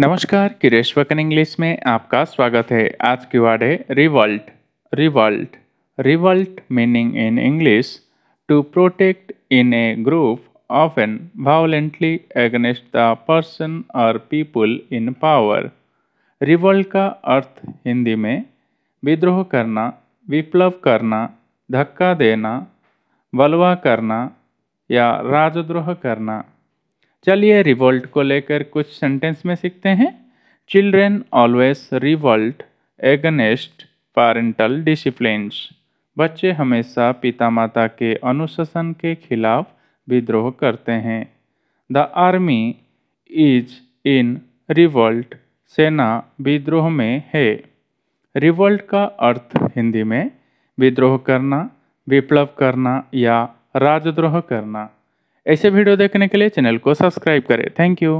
नमस्कार किरेश वकन इंग्लिश में आपका स्वागत है आज की वर्ड है revolt revolt revolt meaning in English to protect in a group of an violently against the person और पीपुल इन पावर रिवल्ट का अर्थ हिंदी में विद्रोह करना विप्लव करना धक्का देना बलवा करना या राजद्रोह करना चलिए रिवोल्ट को लेकर कुछ सेंटेंस में सीखते हैं children always revolt against parental discipline बच्चे हमेशा पिता माता के अनुशासन के खिलाफ विद्रोह करते हैं the army is in revolt सेना विद्रोह में है रिवोल्ट का अर्थ हिंदी में विद्रोह करना विप्लव करना या राजद्रोह करना ऐसे वीडियो देखने के लिए चैनल को सब्सक्राइब करें थैंक यू